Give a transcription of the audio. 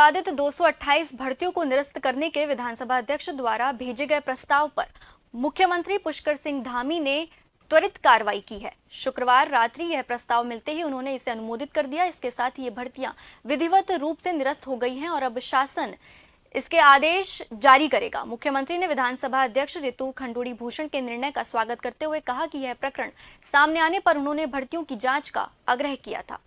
विवादित 228 भर्तियों को निरस्त करने के विधानसभा अध्यक्ष द्वारा भेजे गए प्रस्ताव पर मुख्यमंत्री पुष्कर सिंह धामी ने त्वरित कार्रवाई की है शुक्रवार रात्रि यह प्रस्ताव मिलते ही उन्होंने इसे अनुमोदित कर दिया इसके साथ ये भर्तियां विधिवत रूप से निरस्त हो गई हैं और अब शासन इसके आदेश जारी करेगा मुख्यमंत्री ने विधानसभा अध्यक्ष रितु खंडूड़ी भूषण के निर्णय का स्वागत करते हुए कहा कि यह प्रकरण सामने आने पर उन्होंने भर्तियों की जांच का आग्रह किया था